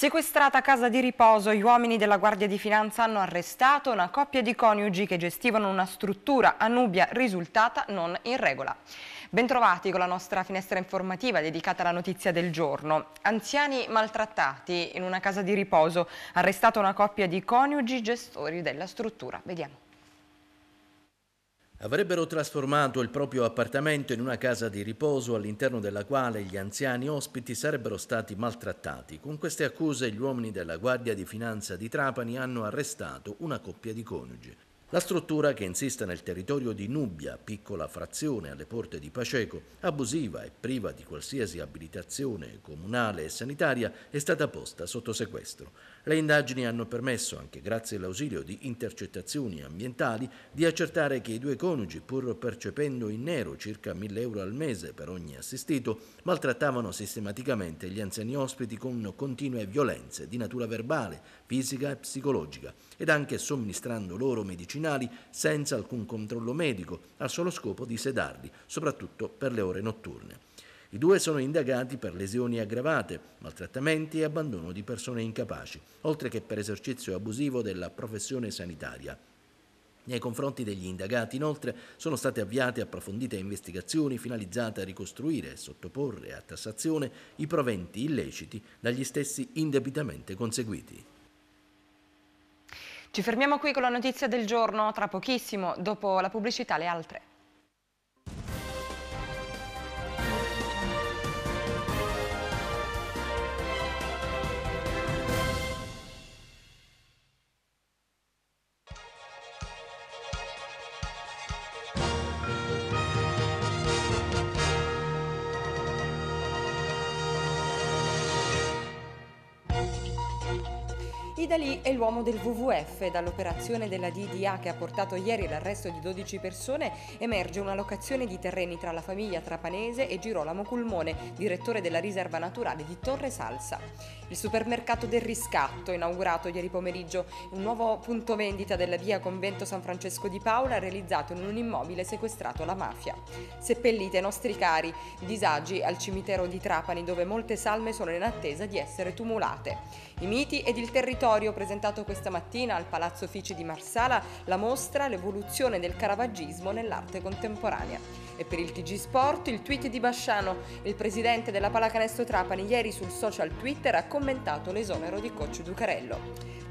Sequestrata a casa di riposo, gli uomini della Guardia di Finanza hanno arrestato una coppia di coniugi che gestivano una struttura a Nubia risultata non in regola. Bentrovati con la nostra finestra informativa dedicata alla notizia del giorno. Anziani maltrattati in una casa di riposo, arrestata una coppia di coniugi gestori della struttura. Vediamo. Avrebbero trasformato il proprio appartamento in una casa di riposo all'interno della quale gli anziani ospiti sarebbero stati maltrattati. Con queste accuse gli uomini della Guardia di Finanza di Trapani hanno arrestato una coppia di coniugi. La struttura che insiste nel territorio di Nubia, piccola frazione alle porte di Paceco, abusiva e priva di qualsiasi abilitazione comunale e sanitaria, è stata posta sotto sequestro. Le indagini hanno permesso, anche grazie all'ausilio di intercettazioni ambientali, di accertare che i due coniugi, pur percependo in nero circa 1000 euro al mese per ogni assistito, maltrattavano sistematicamente gli anziani ospiti con continue violenze di natura verbale, fisica e psicologica, ed anche somministrando loro medicinali senza alcun controllo medico, al solo scopo di sedarli, soprattutto per le ore notturne. I due sono indagati per lesioni aggravate, maltrattamenti e abbandono di persone incapaci, oltre che per esercizio abusivo della professione sanitaria. Nei confronti degli indagati, inoltre, sono state avviate approfondite investigazioni finalizzate a ricostruire e sottoporre a tassazione i proventi illeciti dagli stessi indebitamente conseguiti. Ci fermiamo qui con la notizia del giorno, tra pochissimo, dopo la pubblicità, le altre. Dalì è l'uomo del WWF. Dall'operazione della DDA che ha portato ieri l'arresto di 12 persone emerge una locazione di terreni tra la famiglia trapanese e Girolamo Culmone, direttore della riserva naturale di Torre Salsa. Il supermercato del riscatto, inaugurato ieri pomeriggio, un nuovo punto vendita della via Convento San Francesco di Paola realizzato in un immobile sequestrato alla mafia. Seppellite i nostri cari, disagi al cimitero di Trapani dove molte salme sono in attesa di essere tumulate. I miti ed il territorio presentato questa mattina al Palazzo Fici di Marsala la mostra L'evoluzione del caravaggismo nell'arte contemporanea. E per il TG Sport il tweet di Basciano. Il presidente della Palacanestro Trapani ieri sul social Twitter ha commentato l'esonero di coach Ducarello.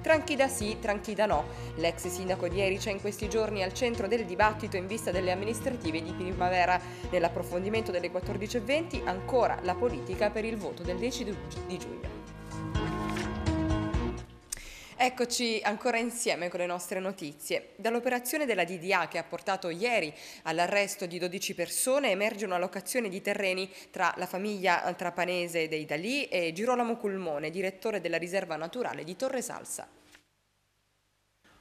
Tranchi da sì, tranchi da no. L'ex sindaco di Erice in questi giorni è al centro del dibattito in vista delle amministrative di primavera. Nell'approfondimento delle 14.20 ancora la politica per il voto del 10 di giugno. Eccoci ancora insieme con le nostre notizie. Dall'operazione della DDA che ha portato ieri all'arresto di 12 persone emerge una locazione di terreni tra la famiglia trapanese dei Dalì e Girolamo Culmone, direttore della riserva naturale di Torre Salsa.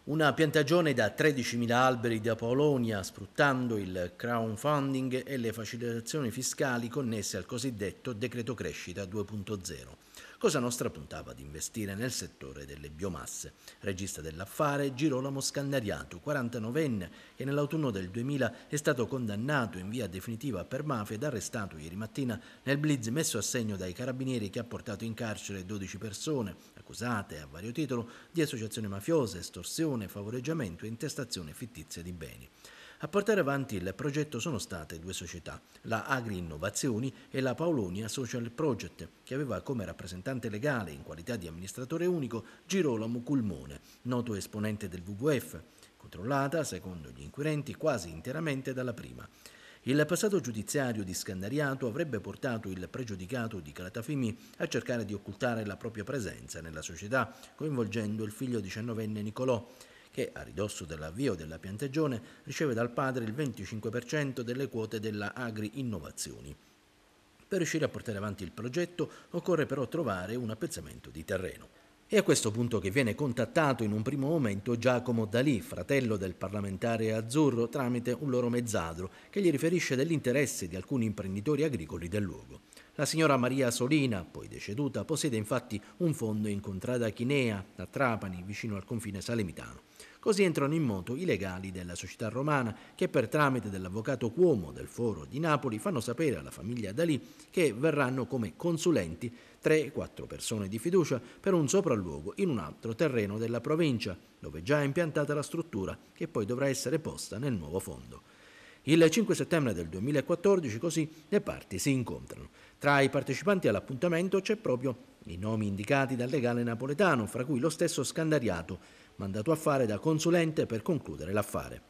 Una piantagione da 13.000 alberi da Polonia, sfruttando il crowdfunding e le facilitazioni fiscali connesse al cosiddetto decreto crescita 2.0. Cosa Nostra puntava ad investire nel settore delle biomasse. Regista dell'affare Girolamo Scannariato, 49enne, che nell'autunno del 2000 è stato condannato in via definitiva per mafia ed arrestato ieri mattina nel blitz messo a segno dai carabinieri che ha portato in carcere 12 persone, accusate a vario titolo di associazione mafiosa, estorsione, favoreggiamento e intestazione fittizia di beni. A portare avanti il progetto sono state due società, la Agri Innovazioni e la Paolonia Social Project, che aveva come rappresentante legale, in qualità di amministratore unico, Girolamo Culmone, noto esponente del WWF, controllata, secondo gli inquirenti, quasi interamente dalla prima. Il passato giudiziario di Scandariato avrebbe portato il pregiudicato di Calatafimi a cercare di occultare la propria presenza nella società, coinvolgendo il figlio 19enne Nicolò che a ridosso dell'avvio della piantagione riceve dal padre il 25% delle quote della Agri Innovazioni. Per riuscire a portare avanti il progetto occorre però trovare un appezzamento di terreno. È a questo punto che viene contattato in un primo momento Giacomo Dalì, fratello del parlamentare azzurro, tramite un loro mezzadro che gli riferisce dell'interesse di alcuni imprenditori agricoli del luogo. La signora Maria Solina, poi deceduta, possiede infatti un fondo in contrada Chinea, a Trapani, vicino al confine salemitano. Così entrano in moto i legali della società romana che per tramite dell'avvocato Cuomo del Foro di Napoli fanno sapere alla famiglia Dalì che verranno come consulenti 3-4 persone di fiducia per un sopralluogo in un altro terreno della provincia, dove già è impiantata la struttura che poi dovrà essere posta nel nuovo fondo. Il 5 settembre del 2014 così le parti si incontrano. Tra i partecipanti all'appuntamento c'è proprio i nomi indicati dal legale napoletano, fra cui lo stesso Scandariato, mandato a fare da consulente per concludere l'affare.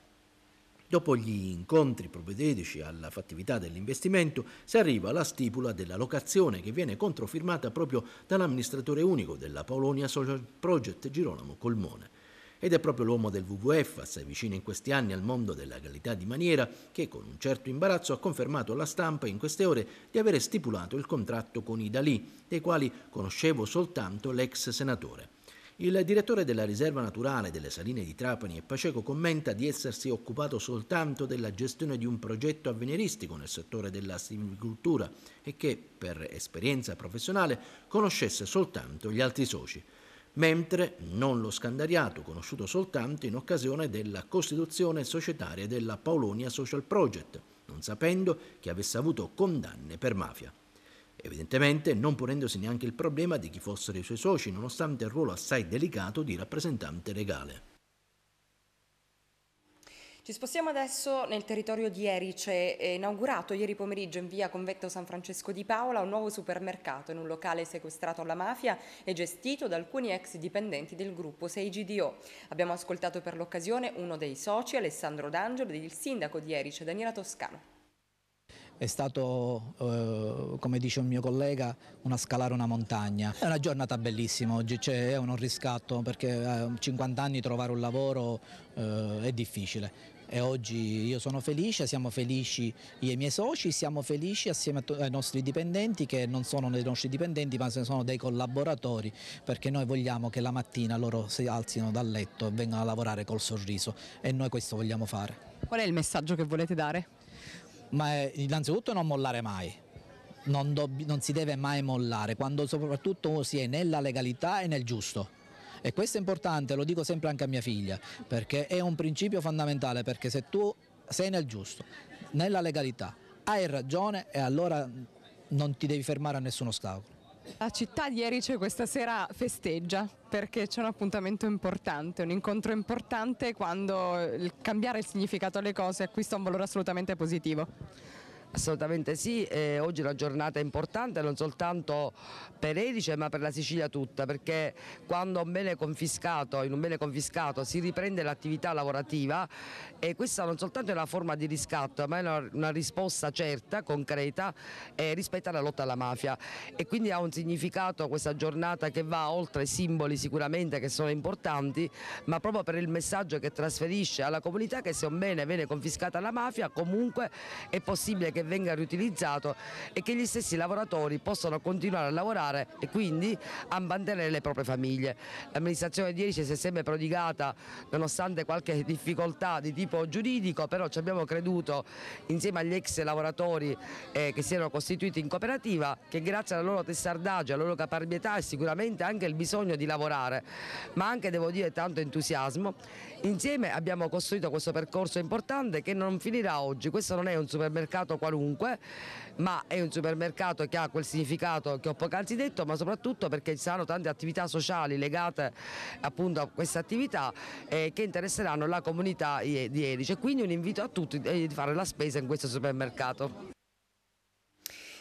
Dopo gli incontri provvedetici alla fattività dell'investimento, si arriva alla stipula della locazione che viene controfirmata proprio dall'amministratore unico della Polonia Social Project Girolamo Colmone. Ed è proprio l'uomo del WWF, assai vicino in questi anni al mondo della legalità di maniera, che con un certo imbarazzo ha confermato alla stampa in queste ore di avere stipulato il contratto con i Dalì, dei quali conoscevo soltanto l'ex senatore. Il direttore della riserva naturale delle saline di Trapani e Paceco commenta di essersi occupato soltanto della gestione di un progetto avveniristico nel settore della silvicoltura e che, per esperienza professionale, conoscesse soltanto gli altri soci mentre non lo scandariato, conosciuto soltanto in occasione della costituzione societaria della Paulonia Social Project, non sapendo che avesse avuto condanne per mafia. Evidentemente non ponendosi neanche il problema di chi fossero i suoi soci, nonostante il ruolo assai delicato di rappresentante legale. Ci spostiamo adesso nel territorio di Erice. È inaugurato ieri pomeriggio in via Convetto San Francesco di Paola un nuovo supermercato in un locale sequestrato alla mafia e gestito da alcuni ex dipendenti del gruppo 6GDO. Abbiamo ascoltato per l'occasione uno dei soci, Alessandro D'Angelo, ed il sindaco di Erice, Daniela Toscano. È stato, eh, come dice un mio collega, una scalare una montagna. È una giornata bellissima oggi, cioè è un riscatto perché eh, a 50 anni trovare un lavoro eh, è difficile e oggi io sono felice, siamo felici io e i miei soci, siamo felici assieme ai nostri dipendenti che non sono dei nostri dipendenti ma sono dei collaboratori perché noi vogliamo che la mattina loro si alzino dal letto e vengano a lavorare col sorriso e noi questo vogliamo fare. Qual è il messaggio che volete dare? Ma eh, innanzitutto non mollare mai, non, non si deve mai mollare, quando soprattutto si è nella legalità e nel giusto e questo è importante, lo dico sempre anche a mia figlia, perché è un principio fondamentale, perché se tu sei nel giusto, nella legalità, hai ragione e allora non ti devi fermare a nessun ostacolo. La città di Erice questa sera festeggia perché c'è un appuntamento importante, un incontro importante quando cambiare il significato alle cose acquista un valore assolutamente positivo. Assolutamente sì, eh, oggi è una giornata importante non soltanto per Edice ma per la Sicilia tutta perché quando un bene confiscato, in un bene confiscato si riprende l'attività lavorativa e questa non soltanto è una forma di riscatto ma è una, una risposta certa, concreta eh, rispetto alla lotta alla mafia e quindi ha un significato questa giornata che va oltre i simboli sicuramente che sono importanti ma proprio per il messaggio che trasferisce alla comunità che se un bene viene confiscato alla mafia comunque è possibile che che venga riutilizzato e che gli stessi lavoratori possano continuare a lavorare e quindi a mantenere le proprie famiglie. L'amministrazione di Erice si è sempre prodigata nonostante qualche difficoltà di tipo giuridico, però ci abbiamo creduto insieme agli ex lavoratori eh, che si erano costituiti in cooperativa che grazie alla loro testardaggio, alla loro caparbietà e sicuramente anche il bisogno di lavorare, ma anche devo dire tanto entusiasmo, insieme abbiamo costruito questo percorso importante che non finirà oggi, questo non è un supermercato qualunque qualunque, ma è un supermercato che ha quel significato che ho poc'anzi detto, ma soprattutto perché ci saranno tante attività sociali legate appunto a questa attività eh, che interesseranno la comunità di Erice. Quindi un invito a tutti eh, di fare la spesa in questo supermercato.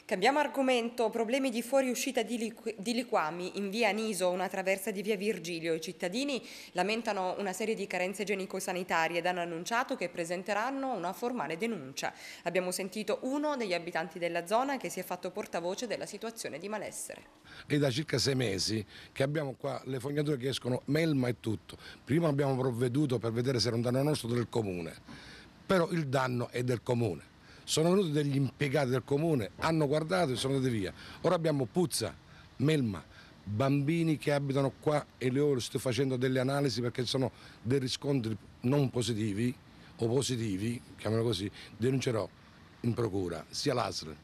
Cambiamo argomento, problemi di fuoriuscita di, di liquami in via Niso, una traversa di via Virgilio. I cittadini lamentano una serie di carenze igienico-sanitarie ed hanno annunciato che presenteranno una formale denuncia. Abbiamo sentito uno degli abitanti della zona che si è fatto portavoce della situazione di malessere. È da circa sei mesi che abbiamo qua le fognature che escono, melma e tutto. Prima abbiamo provveduto per vedere se era un danno nostro o del comune, però il danno è del comune sono venuti degli impiegati del comune, hanno guardato e sono andati via. Ora abbiamo Puzza, Melma, bambini che abitano qua e loro sto facendo delle analisi perché sono dei riscontri non positivi o positivi, chiamiamolo così, denuncerò in procura sia l'ASL,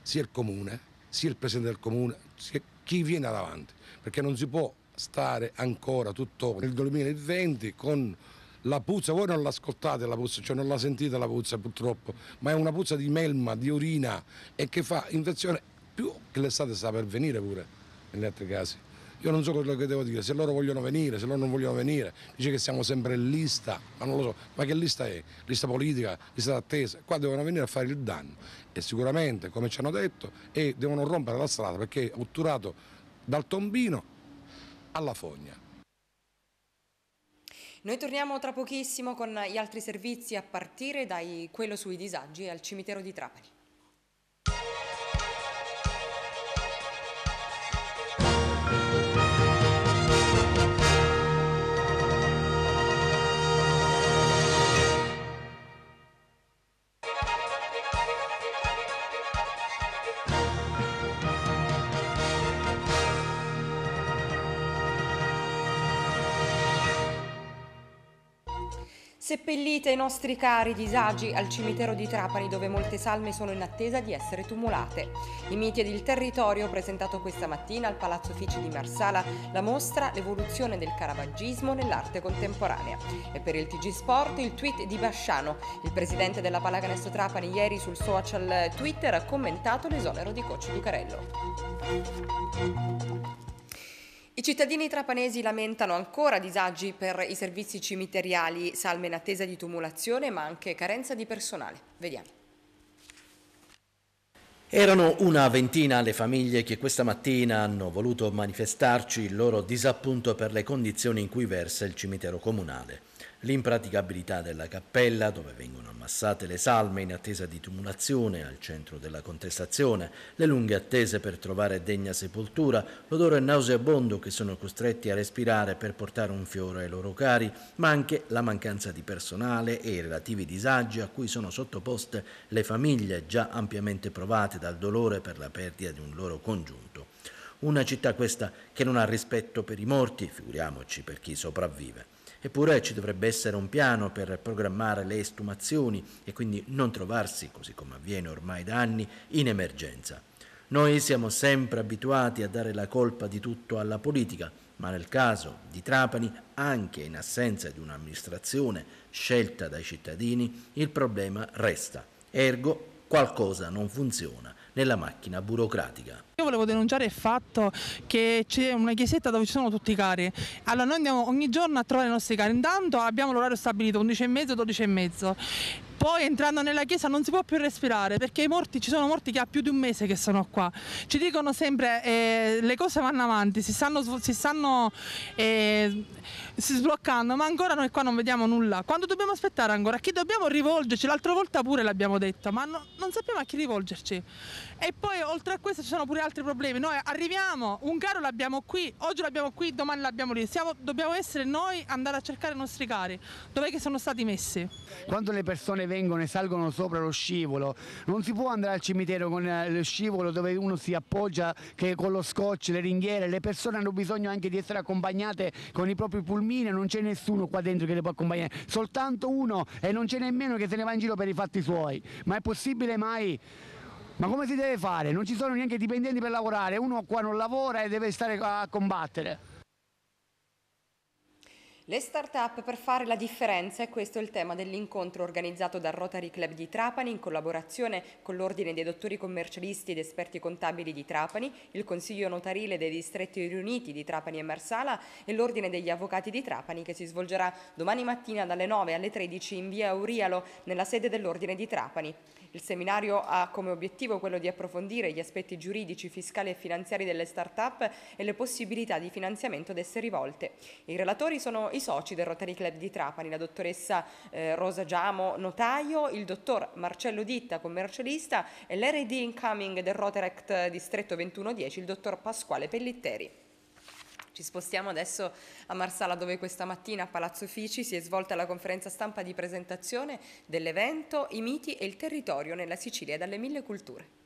sia il comune, sia il presidente del comune, sia chi viene davanti, perché non si può stare ancora tutto nel 2020 con la puzza, voi non l'ascoltate la puzza, cioè non la sentite la puzza purtroppo, ma è una puzza di melma, di urina e che fa infezione più che l'estate sta per venire pure, negli altri casi. Io non so quello che devo dire, se loro vogliono venire, se loro non vogliono venire, dice che siamo sempre in lista, ma non lo so, ma che lista è? Lista politica, lista d'attesa, qua devono venire a fare il danno e sicuramente, come ci hanno detto, e devono rompere la strada perché è otturato dal tombino alla fogna. Noi torniamo tra pochissimo con gli altri servizi a partire da quello sui disagi al cimitero di Trapani. Seppellite i nostri cari disagi al cimitero di Trapani dove molte salme sono in attesa di essere tumulate. I miti ed il territorio presentato questa mattina al Palazzo Uffici di Marsala la mostra L'evoluzione del caravaggismo nell'arte contemporanea. E per il TG Sport il tweet di Basciano. Il presidente della Palaganesto Trapani ieri sul social Twitter ha commentato l'esonero di coach Ducarello. I cittadini trapanesi lamentano ancora disagi per i servizi cimiteriali, salme in attesa di tumulazione ma anche carenza di personale. Vediamo. Erano una ventina le famiglie che questa mattina hanno voluto manifestarci il loro disappunto per le condizioni in cui versa il cimitero comunale l'impraticabilità della cappella dove vengono ammassate le salme in attesa di tumulazione al centro della contestazione, le lunghe attese per trovare degna sepoltura, l'odore nauseabondo che sono costretti a respirare per portare un fiore ai loro cari, ma anche la mancanza di personale e i relativi disagi a cui sono sottoposte le famiglie già ampiamente provate dal dolore per la perdita di un loro congiunto. Una città questa che non ha rispetto per i morti, figuriamoci per chi sopravvive. Eppure ci dovrebbe essere un piano per programmare le estumazioni e quindi non trovarsi, così come avviene ormai da anni, in emergenza. Noi siamo sempre abituati a dare la colpa di tutto alla politica, ma nel caso di Trapani, anche in assenza di un'amministrazione scelta dai cittadini, il problema resta. Ergo, qualcosa non funziona nella macchina burocratica. Io volevo denunciare il fatto che c'è una chiesetta dove ci sono tutti i cari. Allora noi andiamo ogni giorno a trovare i nostri cari. Intanto abbiamo l'orario stabilito, 11 e mezzo, 12 e mezzo poi entrando nella chiesa non si può più respirare perché i morti, ci sono morti che ha più di un mese che sono qua. Ci dicono sempre eh, le cose vanno avanti, si stanno, si stanno eh, si sbloccando, ma ancora noi qua non vediamo nulla. Quando dobbiamo aspettare ancora? A chi dobbiamo rivolgerci? L'altra volta pure l'abbiamo detto, ma no, non sappiamo a chi rivolgerci. E poi oltre a questo ci sono pure altri problemi. Noi arriviamo, un caro l'abbiamo qui, oggi l'abbiamo qui, domani l'abbiamo lì. Siamo, dobbiamo essere noi andare a cercare i nostri cari. Dov'è che sono stati messi? Quando le persone vengono vengono e salgono sopra lo scivolo, non si può andare al cimitero con eh, lo scivolo dove uno si appoggia che con lo scotch, le ringhiere, le persone hanno bisogno anche di essere accompagnate con i propri pulmini, non c'è nessuno qua dentro che le può accompagnare, soltanto uno e non c'è nemmeno che se ne va in giro per i fatti suoi, ma è possibile mai? Ma come si deve fare? Non ci sono neanche dipendenti per lavorare, uno qua non lavora e deve stare a combattere. Le start-up per fare la differenza e questo è il tema dell'incontro organizzato dal Rotary Club di Trapani in collaborazione con l'Ordine dei Dottori Commercialisti ed Esperti Contabili di Trapani, il Consiglio Notarile dei Distretti Riuniti di Trapani e Marsala e l'Ordine degli Avvocati di Trapani che si svolgerà domani mattina dalle 9 alle 13 in via Urialo nella sede dell'Ordine di Trapani. Il seminario ha come obiettivo quello di approfondire gli aspetti giuridici, fiscali e finanziari delle start-up e le possibilità di finanziamento ad esse rivolte. I relatori sono i soci del Rotary Club di Trapani, la dottoressa eh, Rosa Giamo, notaio, il dottor Marcello Ditta, commercialista e l'RD incoming del Rotary Distretto 2110, il dottor Pasquale Pellitteri. Ci spostiamo adesso a Marsala dove questa mattina a Palazzo Fici si è svolta la conferenza stampa di presentazione dell'evento I miti e il territorio nella Sicilia dalle mille culture.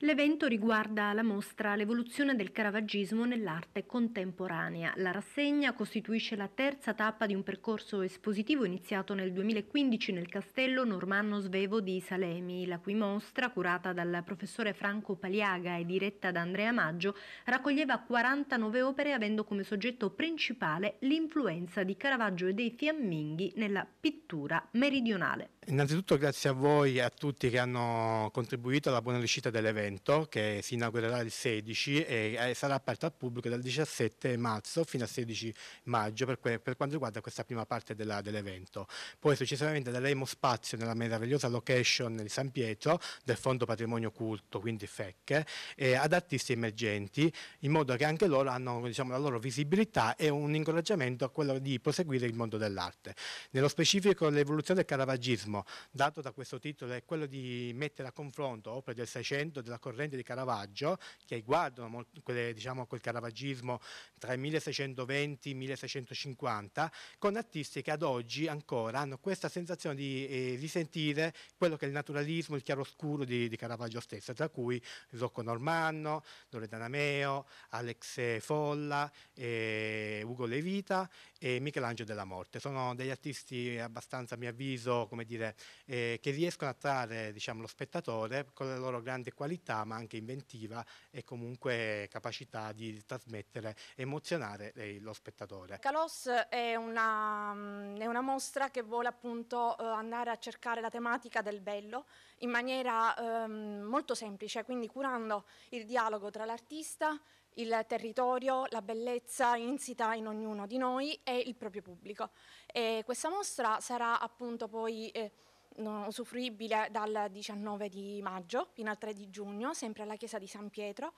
L'evento riguarda la mostra L'evoluzione del caravaggismo nell'arte contemporanea. La rassegna costituisce la terza tappa di un percorso espositivo iniziato nel 2015 nel castello normanno svevo di Salemi, la cui mostra, curata dal professore Franco Paliaga e diretta da Andrea Maggio, raccoglieva 49 opere avendo come soggetto principale l'influenza di Caravaggio e dei fiamminghi nella pittura meridionale. Innanzitutto grazie a voi e a tutti che hanno contribuito alla buona riuscita dell'evento evento che si inaugurerà il 16 e eh, sarà aperto al pubblico dal 17 marzo fino al 16 maggio per, per quanto riguarda questa prima parte dell'evento. Poi successivamente daremo spazio nella meravigliosa location di San Pietro del Fondo Patrimonio Culto, quindi FEC, eh, ad artisti emergenti in modo che anche loro hanno diciamo, la loro visibilità e un incoraggiamento a quello di proseguire il mondo dell'arte. Nello specifico l'evoluzione del caravaggismo dato da questo titolo è quello di mettere a confronto opere del 600, della la corrente di Caravaggio, che guardano molto, quelle, diciamo, quel caravaggismo tra i 1620 e i 1650, con artisti che ad oggi ancora hanno questa sensazione di eh, risentire quello che è il naturalismo, il chiaroscuro di, di Caravaggio stesso, tra cui Rocco Normanno, Loredana Meo, Alex Folla, eh, Ugo Levita e Michelangelo della Morte. Sono degli artisti abbastanza, a mio avviso, come dire, eh, che riescono a trarre diciamo, lo spettatore con la loro grande qualità, ma anche inventiva e comunque capacità di trasmettere e emozionare eh, lo spettatore. Calos è una, mm, è una, mostra che vuole appunto eh, andare a cercare la tematica del bello in maniera ehm, molto semplice, quindi curando il dialogo tra l'artista il territorio, la bellezza insita in ognuno di noi e il proprio pubblico. E questa mostra sarà appunto poi eh, usufruibile dal 19 di maggio fino al 3 di giugno, sempre alla chiesa di San Pietro.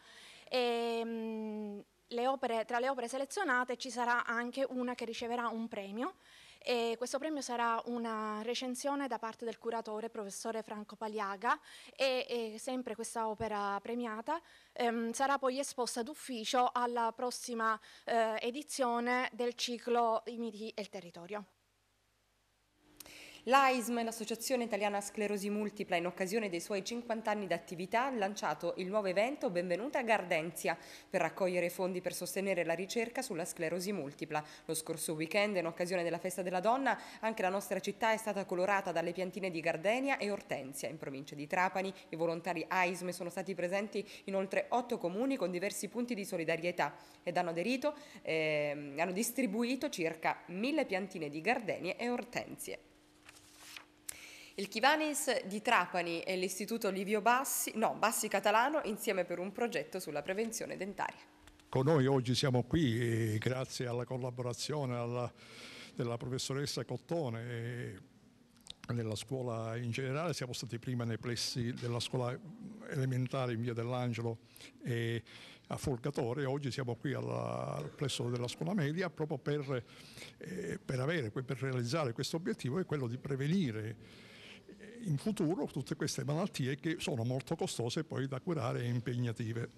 E, mh, mm, le opere, tra le opere selezionate ci sarà anche una che riceverà un premio e questo premio sarà una recensione da parte del curatore, professore Franco Paliaga, e, e sempre questa opera premiata ehm, sarà poi esposta d'ufficio alla prossima eh, edizione del ciclo I miti e il territorio. L'AISM, l'Associazione Italiana Sclerosi Multipla, in occasione dei suoi 50 anni di attività, ha lanciato il nuovo evento Benvenuta a Gardenzia per raccogliere fondi per sostenere la ricerca sulla sclerosi multipla. Lo scorso weekend, in occasione della Festa della Donna, anche la nostra città è stata colorata dalle piantine di Gardenia e Ortensia. In provincia di Trapani i volontari AISM sono stati presenti in oltre otto comuni con diversi punti di solidarietà ed hanno aderito, eh, hanno distribuito circa mille piantine di Gardenie e Ortensie. Il Chivanis di Trapani e l'Istituto Livio Bassi, no, Bassi Catalano insieme per un progetto sulla prevenzione dentaria. Con noi oggi siamo qui eh, grazie alla collaborazione alla, della professoressa Cottone e della scuola in generale, siamo stati prima nei plessi della scuola elementare in via dell'Angelo e a Folgatore, oggi siamo qui alla, al plesso della scuola media proprio per, eh, per, avere, per realizzare questo obiettivo, è quello di prevenire in futuro tutte queste malattie che sono molto costose poi da curare e impegnative.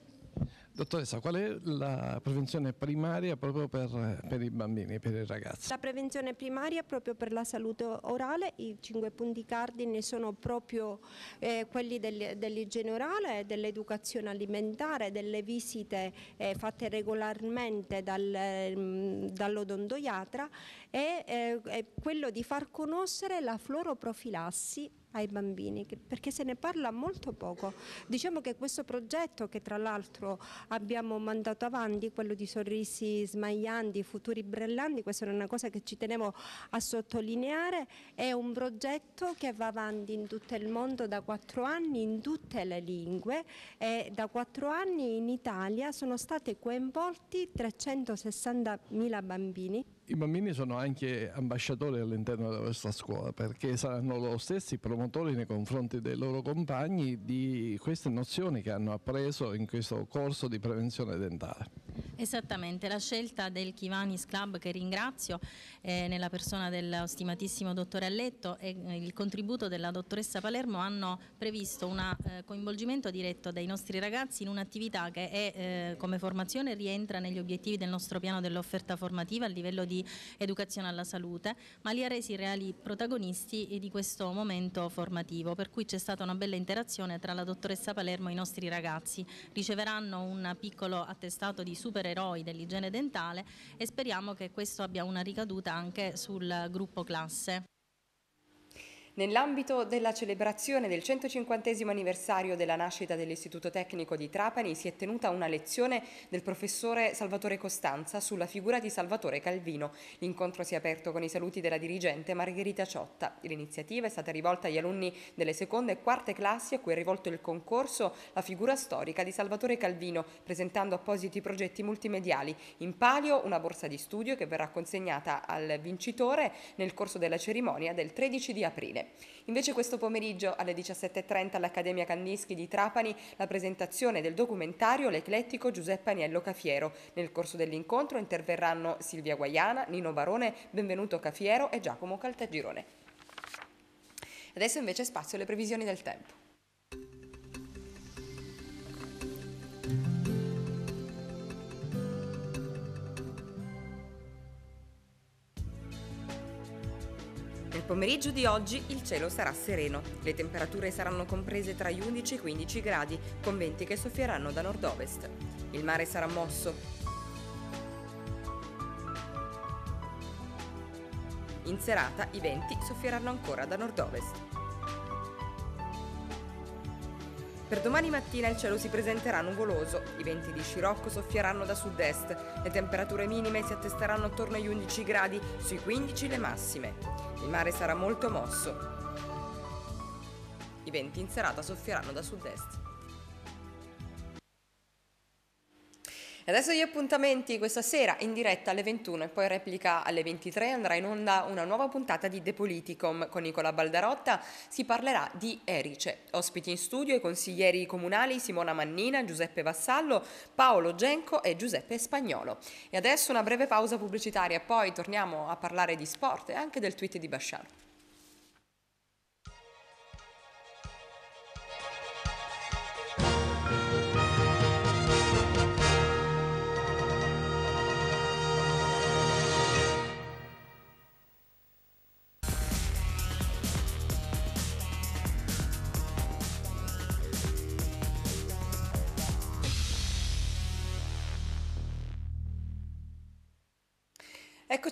Dottoressa, qual è la prevenzione primaria proprio per, per i bambini per i ragazzi? La prevenzione primaria proprio per la salute orale, i cinque punti cardini sono proprio eh, quelli del, dell'igiene orale, dell'educazione alimentare, delle visite eh, fatte regolarmente dal, mm, dall'odontoiatra e eh, quello di far conoscere la fluoroprofilassi ai bambini perché se ne parla molto poco. Diciamo che questo progetto che tra l'altro abbiamo mandato avanti, quello di sorrisi smaglianti, futuri brillanti, questa era una cosa che ci tenevo a sottolineare, è un progetto che va avanti in tutto il mondo da quattro anni, in tutte le lingue e da quattro anni in Italia sono stati coinvolti 360.000 bambini i bambini sono anche ambasciatori all'interno della vostra scuola perché saranno loro stessi promotori nei confronti dei loro compagni di queste nozioni che hanno appreso in questo corso di prevenzione dentale. Esattamente, la scelta del Kivanis Club che ringrazio eh, nella persona del stimatissimo dottore Alletto e eh, il contributo della dottoressa Palermo hanno previsto un eh, coinvolgimento diretto dei nostri ragazzi in un'attività che è, eh, come formazione rientra negli obiettivi del nostro piano dell'offerta formativa a livello di educazione alla salute, ma li ha resi reali protagonisti di questo momento formativo, per cui c'è stata una bella interazione tra la dottoressa Palermo e i nostri ragazzi. Riceveranno un piccolo attestato di super eroi dell'igiene dentale e speriamo che questo abbia una ricaduta anche sul gruppo classe. Nell'ambito della celebrazione del 150 anniversario della nascita dell'Istituto Tecnico di Trapani si è tenuta una lezione del professore Salvatore Costanza sulla figura di Salvatore Calvino. L'incontro si è aperto con i saluti della dirigente Margherita Ciotta. L'iniziativa è stata rivolta agli alunni delle seconde e quarte classi a cui è rivolto il concorso la figura storica di Salvatore Calvino, presentando appositi progetti multimediali. In palio una borsa di studio che verrà consegnata al vincitore nel corso della cerimonia del 13 di aprile. Invece questo pomeriggio alle 17.30 all'Accademia Candischi di Trapani la presentazione del documentario L'eclettico Giuseppe Aniello Cafiero. Nel corso dell'incontro interverranno Silvia Guaiana, Nino Barone, Benvenuto Cafiero e Giacomo Caltagirone. Adesso invece spazio alle previsioni del tempo. pomeriggio di oggi il cielo sarà sereno, le temperature saranno comprese tra gli 11 e i 15 gradi, con venti che soffieranno da nord-ovest. Il mare sarà mosso. In serata i venti soffieranno ancora da nord-ovest. Per domani mattina il cielo si presenterà nuvoloso, i venti di scirocco soffieranno da sud-est, le temperature minime si attesteranno attorno agli 11 gradi, sui 15 le massime. Il mare sarà molto mosso. I venti in serata soffieranno da sud-est. Adesso gli appuntamenti questa sera in diretta alle 21 e poi replica alle 23 andrà in onda una nuova puntata di The Politicom con Nicola Baldarotta. Si parlerà di Erice. Ospiti in studio i consiglieri comunali Simona Mannina, Giuseppe Vassallo, Paolo Genco e Giuseppe Spagnolo. E adesso una breve pausa pubblicitaria, poi torniamo a parlare di sport e anche del tweet di Bashar.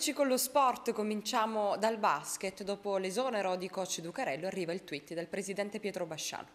Eccoci con lo sport, cominciamo dal basket. Dopo l'esonero di coach Ducarello arriva il tweet del presidente Pietro Basciano.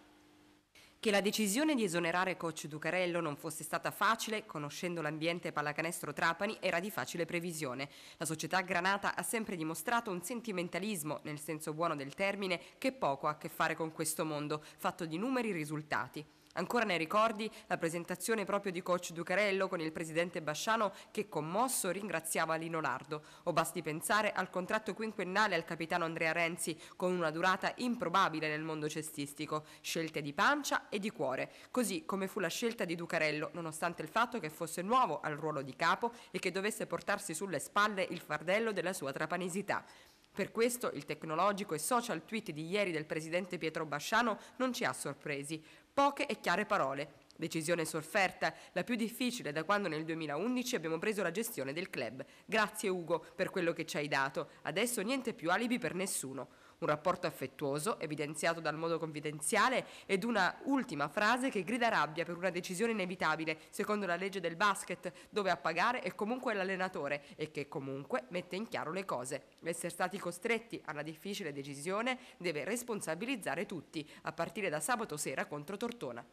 Che la decisione di esonerare coach Ducarello non fosse stata facile, conoscendo l'ambiente pallacanestro Trapani, era di facile previsione. La società granata ha sempre dimostrato un sentimentalismo, nel senso buono del termine, che poco ha a che fare con questo mondo, fatto di numeri e risultati. Ancora nei ricordi la presentazione proprio di coach Ducarello con il presidente Basciano che commosso ringraziava Lino Lardo. O basti pensare al contratto quinquennale al capitano Andrea Renzi con una durata improbabile nel mondo cestistico, scelte di pancia e di cuore, così come fu la scelta di Ducarello nonostante il fatto che fosse nuovo al ruolo di capo e che dovesse portarsi sulle spalle il fardello della sua trapanesità. Per questo il tecnologico e social tweet di ieri del presidente Pietro Basciano non ci ha sorpresi. Poche e chiare parole. Decisione sofferta, la più difficile da quando nel 2011 abbiamo preso la gestione del club. Grazie Ugo per quello che ci hai dato. Adesso niente più alibi per nessuno un rapporto affettuoso, evidenziato dal modo confidenziale, ed una ultima frase che grida rabbia per una decisione inevitabile, secondo la legge del basket, dove a pagare è comunque l'allenatore e che comunque mette in chiaro le cose. Essere stati costretti a una difficile decisione deve responsabilizzare tutti, a partire da sabato sera contro Tortona.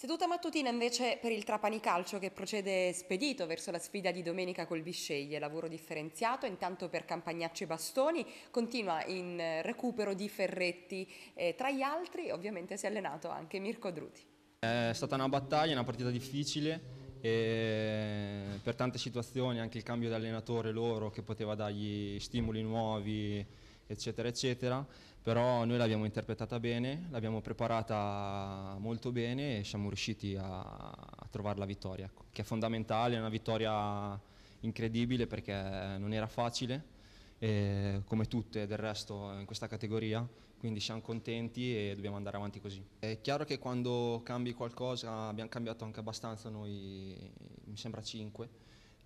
Seduta mattutina invece per il Trapani Calcio che procede spedito verso la sfida di domenica col Bisceglie, lavoro differenziato, intanto per Campagnaccio e Bastoni, continua in recupero di Ferretti, eh, tra gli altri ovviamente si è allenato anche Mirko Druti. È stata una battaglia, una partita difficile, per tante situazioni anche il cambio di allenatore loro che poteva dargli stimoli nuovi eccetera, eccetera, però noi l'abbiamo interpretata bene, l'abbiamo preparata molto bene e siamo riusciti a, a trovare la vittoria, ecco, che è fondamentale, è una vittoria incredibile perché non era facile, e come tutte del resto in questa categoria, quindi siamo contenti e dobbiamo andare avanti così. È chiaro che quando cambi qualcosa, abbiamo cambiato anche abbastanza noi, mi sembra 5,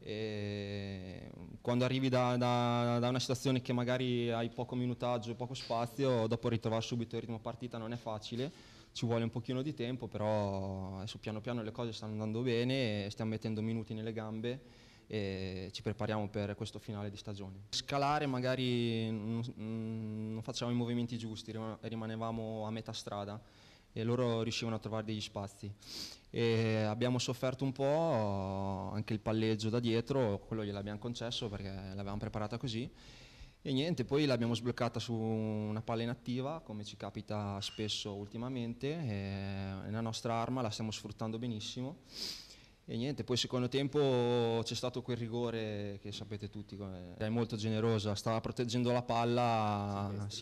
e quando arrivi da, da, da, una situazione che magari hai poco minutaggio, poco spazio, dopo ritrovare subito il ritmo partita non è facile, ci vuole un pochino di tempo, però adesso piano piano le cose stanno andando bene, stiamo mettendo minuti nelle gambe e ci prepariamo per questo finale di stagione. Scalare magari non, non facevamo i movimenti giusti, rimanevamo a metà strada e loro riuscivano a trovare degli spazi e abbiamo sofferto un po' anche il palleggio da dietro, quello gliel'abbiamo concesso perché l'avevamo preparata così e niente, poi l'abbiamo sbloccata su una palla inattiva come ci capita spesso ultimamente, è la nostra arma, la stiamo sfruttando benissimo e niente, poi secondo tempo c'è stato quel rigore che sapete tutti, è molto generosa, stava proteggendo la palla Silvestri,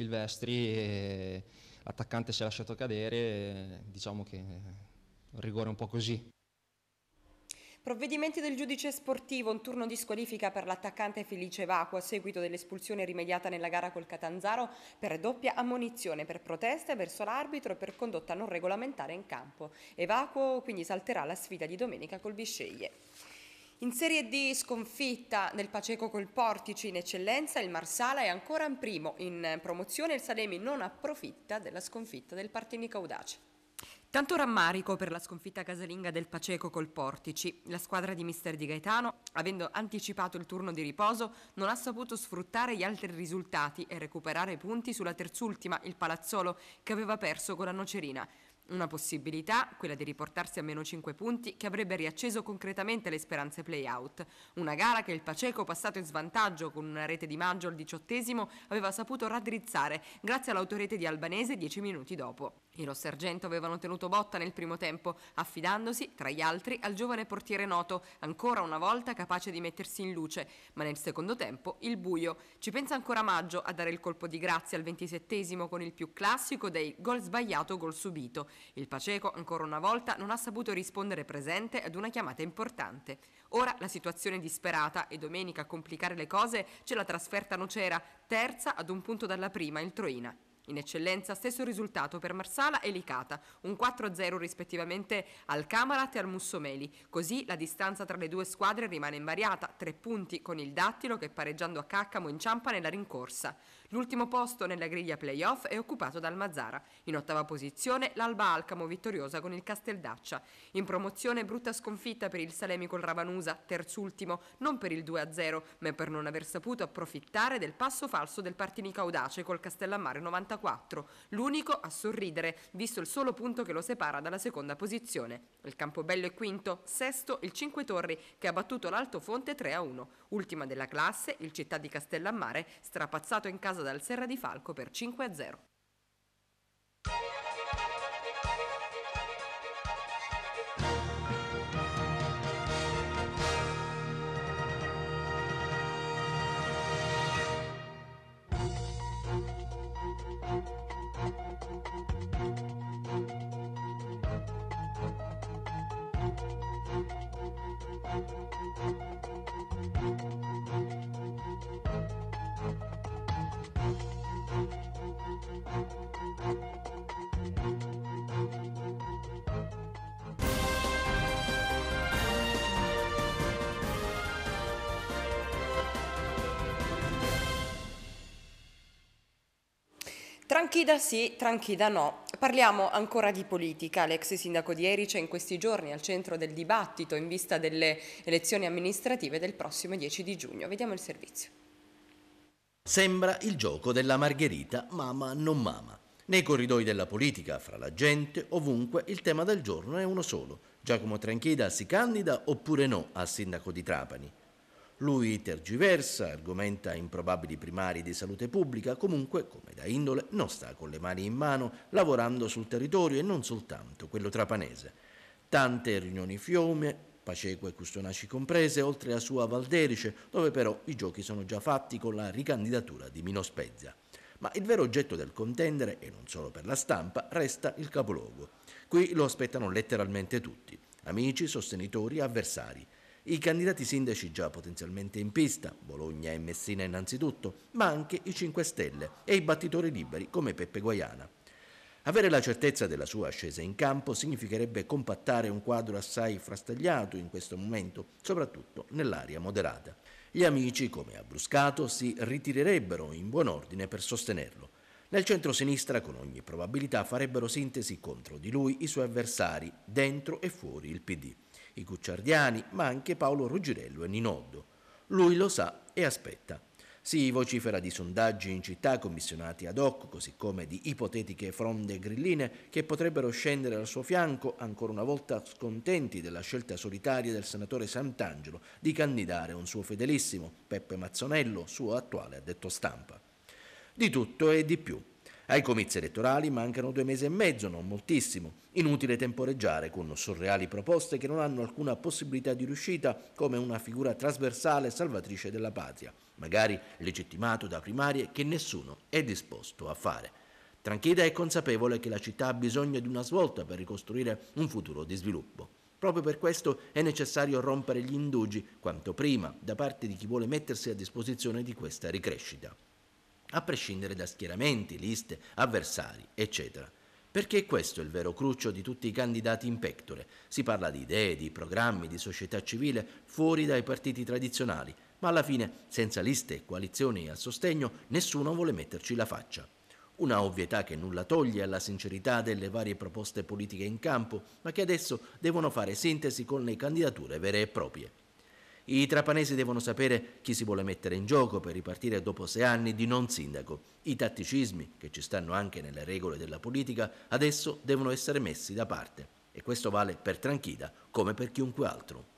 Silvestri e l'attaccante si è lasciato cadere, diciamo che un rigore un po' così. Provvedimenti del giudice sportivo, un turno di squalifica per l'attaccante Felice Vaco a seguito dell'espulsione rimediata nella gara col Catanzaro per doppia ammonizione per proteste verso l'arbitro e per condotta non regolamentare in campo. Evacuo quindi salterà la sfida di domenica col Bisceglie. In Serie D sconfitta del Paceco col Portici in eccellenza, il Marsala è ancora in primo in promozione, il Salemi non approfitta della sconfitta del Partinico Audace. Tanto rammarico per la sconfitta casalinga del Paceco col Portici. La squadra di mister Di Gaetano, avendo anticipato il turno di riposo, non ha saputo sfruttare gli altri risultati e recuperare punti sulla terzultima, il Palazzolo, che aveva perso con la Nocerina. Una possibilità, quella di riportarsi a meno 5 punti, che avrebbe riacceso concretamente le speranze play-out. Una gara che il Paceco, passato in svantaggio con una rete di maggio al diciottesimo, aveva saputo raddrizzare grazie all'autorete di Albanese dieci minuti dopo. I Rossargento avevano tenuto botta nel primo tempo, affidandosi, tra gli altri, al giovane portiere noto, ancora una volta capace di mettersi in luce, ma nel secondo tempo il buio. Ci pensa ancora Maggio a dare il colpo di grazia al ventisettesimo con il più classico dei gol sbagliato, gol subito. Il Paceco, ancora una volta, non ha saputo rispondere presente ad una chiamata importante. Ora la situazione è disperata e domenica a complicare le cose c'è la trasferta nocera, terza ad un punto dalla prima, il Troina. In eccellenza stesso risultato per Marsala e Licata, un 4-0 rispettivamente al Camarat e al Mussomeli. Così la distanza tra le due squadre rimane invariata, tre punti con il Dattilo che pareggiando a Caccamo inciampa nella rincorsa. L'ultimo posto nella griglia playoff è occupato dal Mazzara. In ottava posizione l'Alba Alcamo vittoriosa con il Casteldaccia. In promozione brutta sconfitta per il Salemi col Ravanusa, terzultimo, non per il 2-0, ma per non aver saputo approfittare del passo falso del Partinico Audace col Castellammare 94, l'unico a sorridere, visto il solo punto che lo separa dalla seconda posizione. Il Campobello è quinto, sesto il Cinque Torri che ha battuto l'Altofonte 3-1. Ultima della classe, il Città di Castellammare, strapazzato in casa casa dal Serra di Falco per 5-0. Tranchida sì, tranchida no. Parliamo ancora di politica. L'ex sindaco di Erice in questi giorni al centro del dibattito in vista delle elezioni amministrative del prossimo 10 di giugno. Vediamo il servizio. Sembra il gioco della margherita mamma non mama. Nei corridoi della politica, fra la gente, ovunque, il tema del giorno è uno solo. Giacomo Tranchida si candida oppure no al sindaco di Trapani. Lui tergiversa, argomenta improbabili primari di salute pubblica, comunque, come da indole, non sta con le mani in mano, lavorando sul territorio e non soltanto quello trapanese. Tante riunioni fiume, Paceco e Custonaci comprese, oltre a sua Valderice, dove però i giochi sono già fatti con la ricandidatura di Mino Spezia. Ma il vero oggetto del contendere, e non solo per la stampa, resta il capoluogo. Qui lo aspettano letteralmente tutti, amici, sostenitori, avversari. I candidati sindaci già potenzialmente in pista, Bologna e Messina innanzitutto, ma anche i 5 Stelle e i battitori liberi come Peppe Guaiana. Avere la certezza della sua ascesa in campo significherebbe compattare un quadro assai frastagliato in questo momento, soprattutto nell'area moderata. Gli amici, come a Bruscato, si ritirerebbero in buon ordine per sostenerlo. Nel centro-sinistra, con ogni probabilità, farebbero sintesi contro di lui i suoi avversari, dentro e fuori il PD i Gucciardiani, ma anche Paolo Ruggirello e Ninoddo. Lui lo sa e aspetta. Si vocifera di sondaggi in città commissionati ad hoc, così come di ipotetiche fronde grilline che potrebbero scendere al suo fianco, ancora una volta scontenti della scelta solitaria del senatore Sant'Angelo di candidare un suo fedelissimo, Peppe Mazzonello, suo attuale addetto stampa. Di tutto e di più. Ai comizi elettorali mancano due mesi e mezzo, non moltissimo. Inutile temporeggiare con surreali proposte che non hanno alcuna possibilità di riuscita come una figura trasversale salvatrice della patria, magari legittimato da primarie che nessuno è disposto a fare. Tranchida è consapevole che la città ha bisogno di una svolta per ricostruire un futuro di sviluppo. Proprio per questo è necessario rompere gli indugi quanto prima da parte di chi vuole mettersi a disposizione di questa ricrescita a prescindere da schieramenti, liste, avversari, eccetera. Perché questo è il vero cruccio di tutti i candidati in pectore. Si parla di idee, di programmi, di società civile fuori dai partiti tradizionali, ma alla fine, senza liste, e coalizioni a sostegno, nessuno vuole metterci la faccia. Una ovvietà che nulla toglie alla sincerità delle varie proposte politiche in campo, ma che adesso devono fare sintesi con le candidature vere e proprie. I trapanesi devono sapere chi si vuole mettere in gioco per ripartire dopo sei anni di non sindaco. I tatticismi, che ci stanno anche nelle regole della politica, adesso devono essere messi da parte. E questo vale per Tranchida come per chiunque altro.